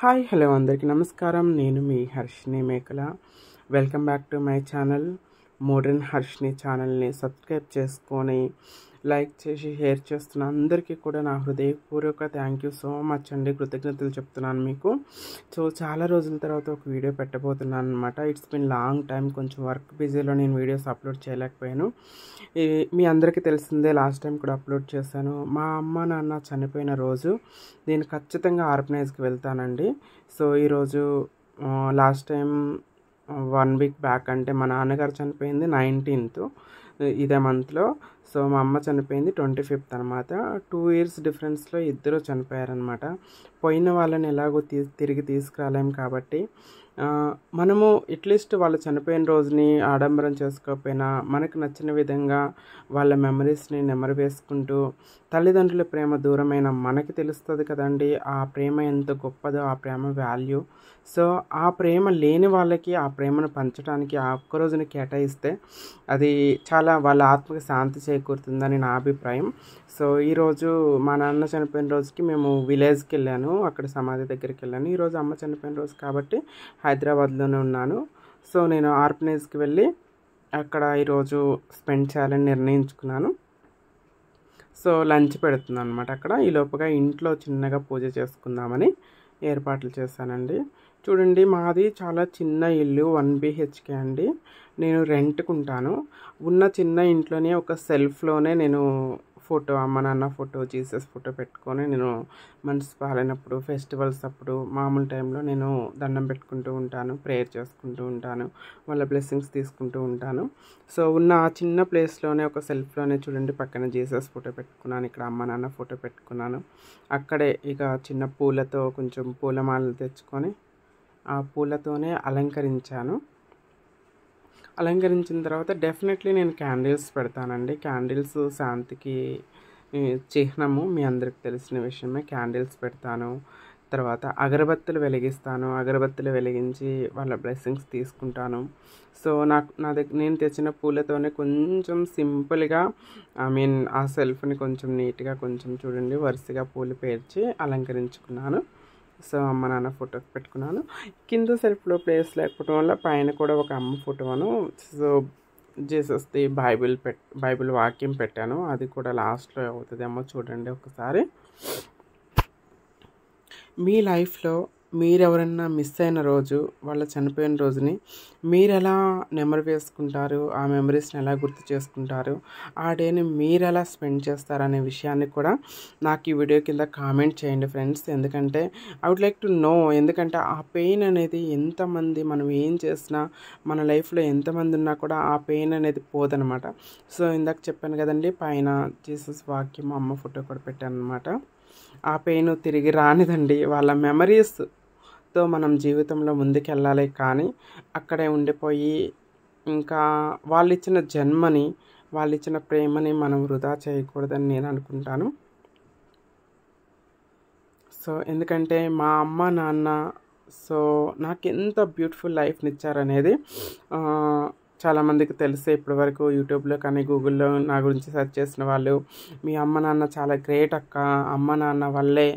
hi hello అందరికీ నమస్కారం నేను మీ Harshini Mekala welcome back to my channel modern Harshini ఛానల్ని సబ్స్క్రైబ్ చేసుకొని లైక్ చేసి షేర్ చేస్తున్న అందరికీ కూడా నా హృదయపూర్వక థ్యాంక్ యూ సో మచ్ అండి కృతజ్ఞతలు చెప్తున్నాను మీకు సో చాలా రోజుల తర్వాత ఒక వీడియో పెట్టబోతున్నాను అనమాట ఇట్స్ బిన్ లాంగ్ టైం కొంచెం వర్క్ బిజీలో నేను వీడియోస్ అప్లోడ్ చేయలేకపోయాను మీ అందరికీ తెలిసిందే లాస్ట్ టైం కూడా అప్లోడ్ చేశాను మా అమ్మ నాన్న చనిపోయిన రోజు నేను ఖచ్చితంగా ఆర్గనైజ్కి వెళ్తానండి సో ఈరోజు last time one week back అంటే మా నాన్నగారు చనిపోయింది నైన్టీన్త్ ఇదే మంత్లో సో మా అమ్మ చనిపోయింది ట్వంటీ ఫిఫ్త్ అనమాట టూ ఇయర్స్ డిఫరెన్స్లో ఇద్దరు చనిపోయారనమాట పోయిన వాళ్ళని ఎలాగో తీ తిరిగి తీసుకురాలేం కాబట్టి మనము ఎట్లీస్ట్ వాళ్ళు చనిపోయిన రోజుని ఆడంబరం చేసుకోకపోయినా మనకు నచ్చిన విధంగా వాళ్ళ మెమరీస్ని నెమరు వేసుకుంటూ తల్లిదండ్రుల ప్రేమ దూరమైన మనకి తెలుస్తుంది కదండి ఆ ప్రేమ ఎంత గొప్పదో ఆ ప్రేమ వాల్యూ సో ఆ ప్రేమ లేని వాళ్ళకి ఆ ప్రేమను పంచడానికి ఆ ఒక్క రోజుని కేటాయిస్తే అది చాలా వాళ్ళ ఆత్మకి శాంతి చేయ చేకూరుతుందని నా అభిప్రాయం సో ఈరోజు మా నాన్న చనిపోయిన రోజుకి మేము విలేజ్కి వెళ్ళాను అక్కడ సమాధి దగ్గరికి వెళ్ళాను ఈరోజు అమ్మ చనిపోయిన రోజు కాబట్టి హైదరాబాద్లోనే ఉన్నాను సో నేను ఆర్ఫనేజ్కి వెళ్ళి అక్కడ ఈరోజు స్పెండ్ చేయాలని నిర్ణయించుకున్నాను సో లంచ్ పెడుతుంది అనమాట అక్కడ ఈ లోపుగా ఇంట్లో చిన్నగా పూజ చేసుకుందామని ఏర్పాట్లు చేశానండి చూడండి మాది చాలా చిన్న ఇల్లు వన్ బిహెచ్కే అండి నేను రెంట్కుంటాను ఉన్న చిన్న ఇంట్లోనే ఒక సెల్ఫ్లోనే నేను ఫోటో అమ్మ నాన్న ఫోటో జీసస్ ఫోటో పెట్టుకొని నేను మనసు పాలైనప్పుడు ఫెస్టివల్స్ అప్పుడు మామూలు టైంలో నేను దండం పెట్టుకుంటూ ఉంటాను ప్రేయర్ చేసుకుంటూ ఉంటాను వాళ్ళ బ్లెస్సింగ్స్ తీసుకుంటూ ఉంటాను సో ఉన్న ఆ చిన్న ప్లేస్లోనే ఒక సెల్ఫ్లోనే చూడండి పక్కన జీసస్ ఫోటో పెట్టుకున్నాను ఇక్కడ అమ్మ నాన్న ఫోటో పెట్టుకున్నాను అక్కడే ఇక చిన్న పూలతో కొంచెం పూలమాలలు తెచ్చుకొని ఆ పూలతోనే అలంకరించాను అలంకరించిన తర్వాత డెఫినెట్లీ నేను క్యాండిల్స్ పెడతానండి క్యాండిల్స్ శాంతికి చిహ్నము మీ అందరికి తెలిసిన విషయమే క్యాండిల్స్ పెడతాను తర్వాత అగరబత్తులు వెలిగిస్తాను అగరబత్తులు వెలిగించి వాళ్ళ బ్లెస్సింగ్స్ తీసుకుంటాను సో నాకు నా దగ్గర నేను తెచ్చిన పూలతోనే కొంచెం సింపుల్గా ఐ మీన్ ఆ సెల్ఫ్ని కొంచెం నీట్గా కొంచెం చూడండి వరుసగా పూలు పేర్చి అలంకరించుకున్నాను సో అమ్మ నాన్న ఫోటో పెట్టుకున్నాను కింద సెల్ఫ్లో ప్లేస్ లేకపోవడం వల్ల పైన కూడా ఒక అమ్మ ఫోటోను సో జీసస్ది బైబిల్ పెట్ బైబిల్ వాక్యం పెట్టాను అది కూడా లాస్ట్లో అవుతుందేమో చూడండి ఒకసారి మీ లైఫ్లో మీరెవరన్నా మిస్ అయిన రోజు వాళ్ళ చనిపోయిన రోజుని మీరు ఎలా నెమరు వేసుకుంటారు ఆ మెమరీస్ని ఎలా గుర్తు చేసుకుంటారు ఆ డేని మీరు ఎలా స్పెండ్ చేస్తారు అనే విషయాన్ని కూడా నాకు ఈ వీడియో కింద కామెంట్ చేయండి ఫ్రెండ్స్ ఎందుకంటే I would like to know ఎందుకంటే ఆ పెయిన్ అనేది ఎంతమంది మనం ఏం చేసినా మన లైఫ్లో ఎంతమంది ఉన్నా కూడా ఆ పెయిన్ అనేది పోదనమాట సో ఇందాక చెప్పాను కదండి పైన జీసస్ వాక్యం అమ్మ ఫోటో కూడా పెట్టాను అనమాట ఆ పెయిన్ తిరిగి రానిదండి వాళ్ళ మెమరీస్ తో మనం జీవితంలో ముందుకెళ్ళాలి కానీ అక్కడే ఉండిపోయి ఇంకా వాళ్ళు ఇచ్చిన జన్మని వాళ్ళు ఇచ్చిన ప్రేమని మనం వృధా చేయకూడదని నేను అనుకుంటాను సో ఎందుకంటే మా అమ్మ నాన్న సో నాకు ఎంత బ్యూటిఫుల్ లైఫ్ని ఇచ్చారనేది చాలామందికి తెలిసే ఇప్పటివరకు యూట్యూబ్లో కానీ గూగుల్లో నా గురించి సెర్చ్ చేసిన వాళ్ళు మీ అమ్మ నాన్న చాలా గ్రేట్ అక్క అమ్మ నాన్న వల్లే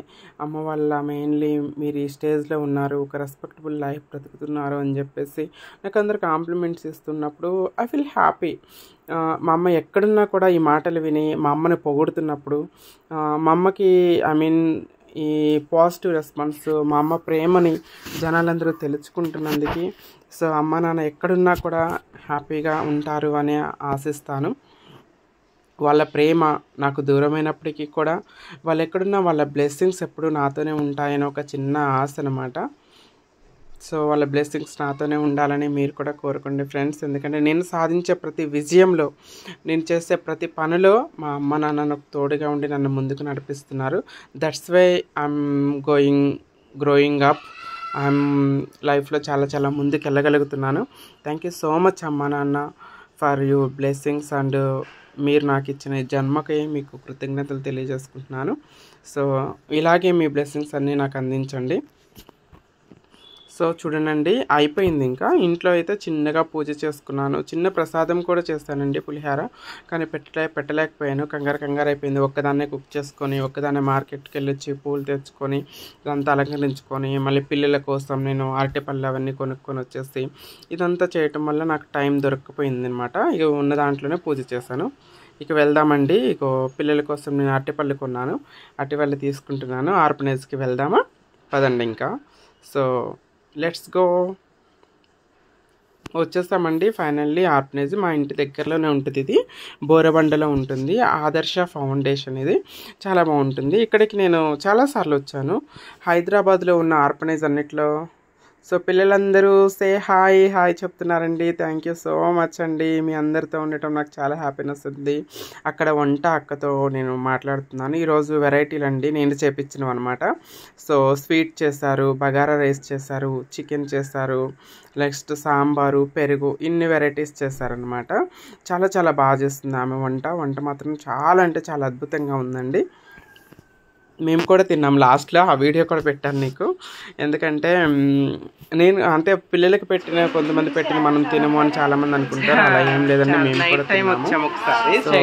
అమ్మ వల్ల మెయిన్లీ మీరు ఈ స్టేజ్లో ఉన్నారు ఒక రెస్పెక్టబుల్ లైఫ్ బ్రతుకుతున్నారు అని చెప్పేసి నాకు అందరు కాంప్లిమెంట్స్ ఇస్తున్నప్పుడు ఐ ఫీల్ హ్యాపీ మా అమ్మ ఎక్కడున్నా కూడా ఈ మాటలు విని మా అమ్మని పొగుడుతున్నప్పుడు మా అమ్మకి ఐ మీన్ ఈ పాజిటివ్ రెస్పాన్స్ మా అమ్మ ప్రేమని జనాలందరూ తెలుసుకుంటున్నందుకు సో అమ్మ నాన్న ఎక్కడున్నా కూడా హ్యాపీగా ఉంటారు అని ఆశిస్తాను వాళ్ళ ప్రేమ నాకు దూరమైనప్పటికీ కూడా వాళ్ళు ఎక్కడున్నా వాళ్ళ బ్లెస్సింగ్స్ ఎప్పుడు నాతోనే ఉంటాయని ఒక చిన్న ఆశ అనమాట సో వాళ్ళ బ్లెస్సింగ్స్ నాతోనే ఉండాలని మీరు కూడా కోరుకోండి ఫ్రెండ్స్ ఎందుకంటే నేను సాధించే ప్రతి విజయంలో నేను చేసే ప్రతి పనిలో మా అమ్మ నాన్న తోడుగా ఉండి నన్ను ముందుకు నడిపిస్తున్నారు that's why I'm going growing up లైఫ్లో చాలా చాలా ముందుకు వెళ్ళగలుగుతున్నాను థ్యాంక్ యూ సో మచ్ అమ్మ నాన్న ఫర్ యూ బ్లెస్సింగ్స్ అండ్ మీరు నాకు ఇచ్చిన జన్మకే మీకు కృతజ్ఞతలు తెలియజేసుకుంటున్నాను సో ఇలాగే మీ బ్లెస్సింగ్స్ అన్నీ నాకు అందించండి సో చూడనండి అయిపోయింది ఇంకా ఇంట్లో అయితే చిన్నగా పూజ చేసుకున్నాను చిన్న ప్రసాదం కూడా చేస్తానండి పులిహార కానీ పెట్టలే పెట్టలేకపోయాను కంగారు కంగారు అయిపోయింది ఒక్కదాన్నే కుక్ చేసుకొని ఒక్కదాన్నే మార్కెట్కి వెళ్ళొచ్చి పూలు తెచ్చుకొని ఇదంతా అలంకరించుకొని మళ్ళీ పిల్లల కోసం నేను అరటిపళ్ళు అవన్నీ కొనుక్కొని వచ్చేసి ఇదంతా చేయటం వల్ల నాకు టైం దొరకకపోయింది అనమాట ఇక ఉన్న దాంట్లోనే పూజ చేశాను ఇక వెళ్దామండి ఇక పిల్లల కోసం నేను అరటిపళ్ళు కొన్నాను అరటిపళ్ళు తీసుకుంటున్నాను ఆర్పనేజ్కి వెళ్దామా పదండి ఇంకా సో లెట్స్ గో వచ్చేస్తామండి ఫైనల్లీ ఆర్ఫనేజ్ మా ఇంటి దగ్గరలోనే ఉంటుంది ఇది బోరబండలో ఉంటుంది ఆదర్శ ఫౌండేషన్ ఇది చాలా బాగుంటుంది ఇక్కడికి నేను చాలాసార్లు వచ్చాను హైదరాబాద్లో ఉన్న ఆర్ఫనేజ్ అన్నిట్లో సో పిల్లలందరూ సే హాయ్ హాయ్ చెప్తున్నారండి థ్యాంక్ యూ సో మచ్ అండి మీ అందరితో ఉండటం నాకు చాలా హ్యాపీనెస్ ఉంది అక్కడ వంట అక్కతో నేను మాట్లాడుతున్నాను ఈరోజు వెరైటీలు అండి నేను చేపించిన అనమాట సో స్వీట్ చేశారు బగారా రైస్ చేశారు చికెన్ చేశారు నెక్స్ట్ సాంబారు పెరుగు ఇన్ని వెరైటీస్ చేశారనమాట చాలా చాలా బాగా చేస్తుంది ఆమె వంట వంట మాత్రం చాలా అంటే చాలా అద్భుతంగా ఉందండి మేము కూడా తిన్నాం లాస్ట్లో ఆ వీడియో కూడా పెట్టాను నీకు ఎందుకంటే నేను అంటే పిల్లలకి పెట్టిన కొంతమంది పెట్టిన మనం తినము అని చాలామంది అనుకుంటారు అలా ఏం లేదండి మేము కూడా తిన్నాము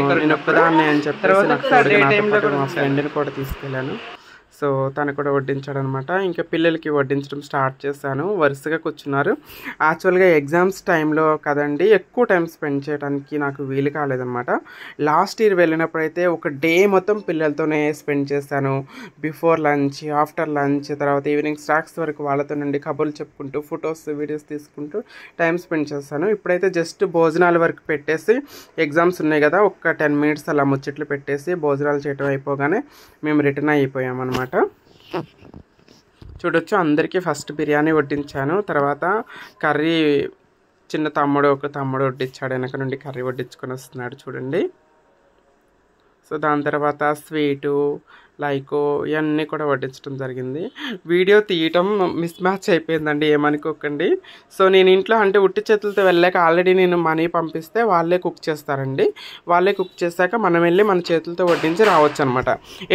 నేను అని చెప్పి మా ఫ్రెండ్ని కూడా తీసుకెళ్ళాను సో తను కూడా వడ్డించాడు అనమాట ఇంకా పిల్లలకి వడ్డించడం స్టార్ట్ చేశాను వరుసగా కూర్చున్నారు యాక్చువల్గా ఎగ్జామ్స్ టైంలో కదండి ఎక్కువ టైం స్పెండ్ చేయడానికి నాకు వీలు కాలేదన్నమాట లాస్ట్ ఇయర్ వెళ్ళినప్పుడు అయితే ఒక డే మొత్తం పిల్లలతోనే స్పెండ్ చేశాను బిఫోర్ లంచ్ ఆఫ్టర్ లంచ్ తర్వాత ఈవినింగ్ స్నాక్స్ వరకు వాళ్ళతో నుండి కబుర్లు చెప్పుకుంటూ ఫొటోస్ వీడియోస్ తీసుకుంటూ టైం స్పెండ్ చేశాను ఇప్పుడైతే జస్ట్ భోజనాల వరకు పెట్టేసి ఎగ్జామ్స్ ఉన్నాయి కదా ఒక టెన్ మినిట్స్ అలా ముచ్చట్లు పెట్టేసి భోజనాలు చేయటం అయిపోగానే మేము రిటర్న్ అనమాట అనమాట చూడొచ్చు అందరికీ ఫస్ట్ బిర్యానీ వడ్డించాను తర్వాత కర్రీ చిన్న తమ్ముడు ఒక తమ్ముడు వడ్డించాడు వెనక నుండి కర్రీ వడ్డించుకొని వస్తున్నాడు చూడండి సో దాని తర్వాత స్వీటు లైక్ ఇవన్నీ కూడా పట్టించడం జరిగింది వీడియో తీయటం మిస్ మ్యాచ్ అయిపోయిందండి ఏమనుకోకండి సో నేను ఇంట్లో అంటే ఉట్టి చేతులతో వెళ్ళాక ఆల్రెడీ నేను మనీ పంపిస్తే వాళ్ళే కుక్ చేస్తారండి వాళ్ళే కుక్ చేశాక మనం వెళ్ళి మన చేతులతో వడ్డించి రావచ్చు అనమాట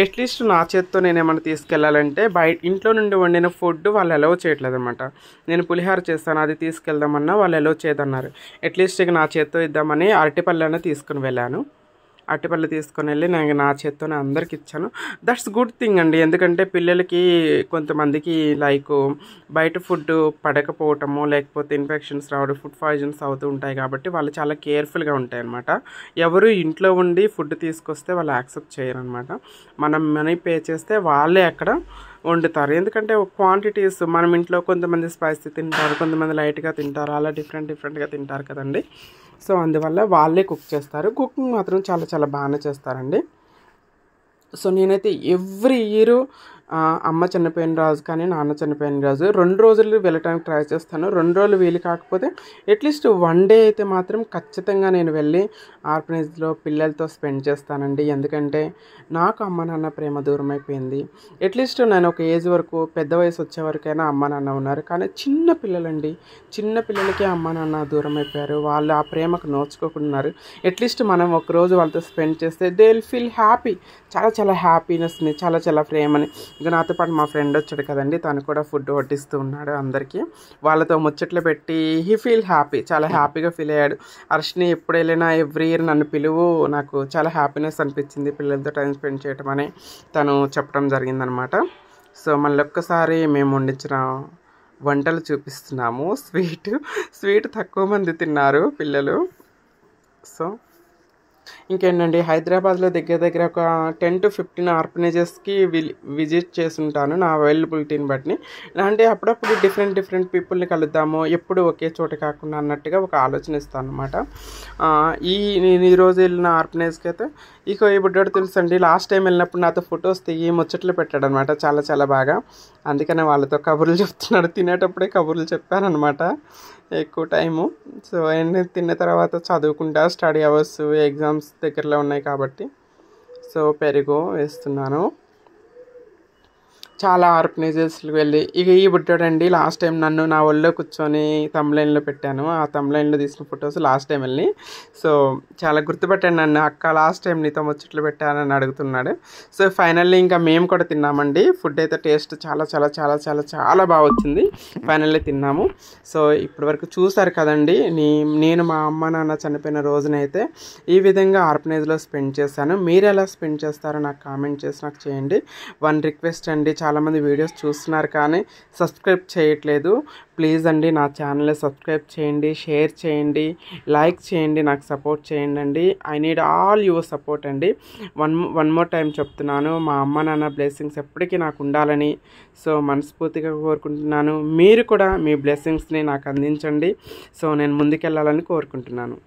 అట్లీస్ట్ నా చేతితో నేను ఏమైనా తీసుకెళ్ళాలంటే బయట ఇంట్లో నుండి వండిన ఫుడ్ వాళ్ళు ఎలవ్ చేయట్లేదు అనమాట నేను పులిహార చేస్తాను అది తీసుకెళ్దామన్నా వాళ్ళు ఎలవ్ చేయదన్నారు అట్లీస్ట్ ఇక నా చేత్తో ఇద్దామని అరటిపళ్ళైనా తీసుకుని వెళ్ళాను అరటిపళ్ళు తీసుకొని వెళ్ళి నేను నా చేత్తోనే అందరికి ఇచ్చాను దట్స్ గుడ్ థింగ్ అండి ఎందుకంటే పిల్లలకి కొంతమందికి లైక్ బయట ఫుడ్ పడకపోవటము లేకపోతే ఇన్ఫెక్షన్స్ రావడం ఫుడ్ పాయిజన్స్ అవుతూ ఉంటాయి కాబట్టి వాళ్ళు చాలా కేర్ఫుల్గా ఉంటాయి అనమాట ఎవరు ఇంట్లో ఉండి ఫుడ్ తీసుకొస్తే వాళ్ళు యాక్సెప్ట్ చేయరు అనమాట మనం మనీ పే చేస్తే వాళ్ళే అక్కడ వండుతారు ఎందుకంటే క్వాంటిటీస్ మనం ఇంట్లో కొంతమంది స్పైసీ తింటారు కొంతమంది లైట్గా తింటారు అలా డిఫరెంట్ డిఫరెంట్గా తింటారు కదండి సో అందువల్ల వాళ్ళే కుక్ చేస్తారు కుకింగ్ మాత్రం చాలా చాలా బాగానే చేస్తారండి సో నేనైతే ఎవ్రీ ఇయర్ అమ్మ చనిపోయిన రాజు కానీ నాన్న చనిపోయిన రాజు రెండు రోజులు వెళ్ళడానికి ట్రై చేస్తాను రెండు రోజులు వీలు కాకపోతే అట్లీస్ట్ వన్ డే అయితే మాత్రం ఖచ్చితంగా నేను వెళ్ళి ఆర్ఫనేజ్లో పిల్లలతో స్పెండ్ చేస్తానండి ఎందుకంటే నాకు అమ్మ నాన్న ప్రేమ దూరం అయిపోయింది అట్లీస్ట్ నేను ఒక ఏజ్ వరకు పెద్ద వయసు వచ్చే వరకైనా అమ్మ నాన్న ఉన్నారు కానీ చిన్న పిల్లలండి చిన్న పిల్లలకే అమ్మ నాన్న దూరం అయిపోయారు వాళ్ళు ఆ ప్రేమకు నోచుకోకుండా అట్లీస్ట్ మనం ఒకరోజు వాళ్ళతో స్పెండ్ చేస్తే దే విల్ ఫీల్ హ్యాపీ చాలా చాలా హ్యాపీనెస్ని చాలా చాలా ప్రేమని ఇక నాతో పాటు మా ఫ్రెండ్ వచ్చాడు కదండి తను కూడా ఫుడ్ వడ్డిస్తూ ఉన్నాడు అందరికీ వాళ్ళతో ముచ్చట్లు పెట్టి హీ ఫీల్ హ్యాపీ చాలా హ్యాపీగా ఫీల్ అయ్యాడు అర్షిని ఎప్పుడు వెళ్ళినా ఎవ్రీ ఇయర్ నన్ను పిలువు నాకు చాలా హ్యాపీనెస్ అనిపించింది పిల్లలతో టైం స్పెండ్ చేయటం అని తను చెప్పడం జరిగిందనమాట సో మళ్ళీ ఒక్కసారి మేము వండించిన వంటలు చూపిస్తున్నాము స్వీట్ స్వీట్ తక్కువ మంది తిన్నారు పిల్లలు సో ఇంకేంటండి హైదరాబాద్లో దగ్గర దగ్గర ఒక టెన్ టు ఫిఫ్టీన్ ఆర్ఫనేజెస్కి విజిట్ చేస్తుంటాను నా అవైలబిలిటీని బట్టి అంటే అప్పుడప్పుడు డిఫరెంట్ డిఫరెంట్ పీపుల్ని కలుద్దాము ఎప్పుడు ఒకే చోట కాకుండా అన్నట్టుగా ఒక ఆలోచన ఇస్తాను అనమాట ఈ నేను ఈరోజు వెళ్ళిన ఆర్ఫనేజ్కి అయితే ఇక ఈ బుడ్డోడు తెలుసండి లాస్ట్ టైం వెళ్ళినప్పుడు నాతో ఫొటోస్ తీయి ముచ్చట్లు పెట్టాడు అనమాట చాలా చాలా బాగా అందుకనే వాళ్ళతో కబుర్లు చెప్తున్నాడు తినేటప్పుడే కబుర్లు చెప్పానమాట ఎక్కువ టైము సో అవన్నీ తిన్న తర్వాత చదువుకుంటా స్టడీ అవర్స్ ఎగ్జామ్స్ దగ్గరలో ఉన్నాయి కాబట్టి సో పెరుగు వేస్తున్నాను చాలా ఆర్గనైజర్స్కి వెళ్ళి ఇక ఈ బుట్టాడండి లాస్ట్ టైం నన్ను నా ఒళ్ళో కూర్చొని తమ్లైన్లో పెట్టాను ఆ తమ్లైన్లో తీసిన ఫొటోస్ లాస్ట్ టైం వెళ్ళి సో చాలా గుర్తుపెట్టాను నన్ను అక్క లాస్ట్ టైం నీతో ముచ్చట్లు పెట్టానని అడుగుతున్నాడు సో ఫైనల్లీ ఇంకా మేము కూడా తిన్నామండి ఫుడ్ అయితే టేస్ట్ చాలా చాలా చాలా చాలా చాలా బాగా వచ్చింది ఫైనల్లీ తిన్నాము సో ఇప్పటి వరకు చూసారు కదండి నీ నేను మా అమ్మ నాన్న చనిపోయిన రోజునైతే ఈ విధంగా ఆర్గనైజ్లో స్పెండ్ చేశాను మీరు ఎలా స్పెండ్ చేస్తారో నాకు కామెంట్ చేసి నాకు చేయండి వన్ రిక్వెస్ట్ అండి చాలామంది వీడియోస్ చూస్తున్నారు కానీ సబ్స్క్రైబ్ చేయట్లేదు ప్లీజ్ అండి నా ఛానల్ సబ్స్క్రైబ్ చేయండి షేర్ చేయండి లైక్ చేయండి నాకు సపోర్ట్ చేయండి అండి I need all your support అండి వన్ వన్ మోర్ టైం చెప్తున్నాను మా అమ్మ నాన్న బ్లెస్సింగ్స్ ఎప్పటికీ నాకు ఉండాలని సో మనస్ఫూర్తిగా కోరుకుంటున్నాను మీరు కూడా మీ బ్లెస్సింగ్స్ని నాకు అందించండి సో నేను ముందుకెళ్ళాలని కోరుకుంటున్నాను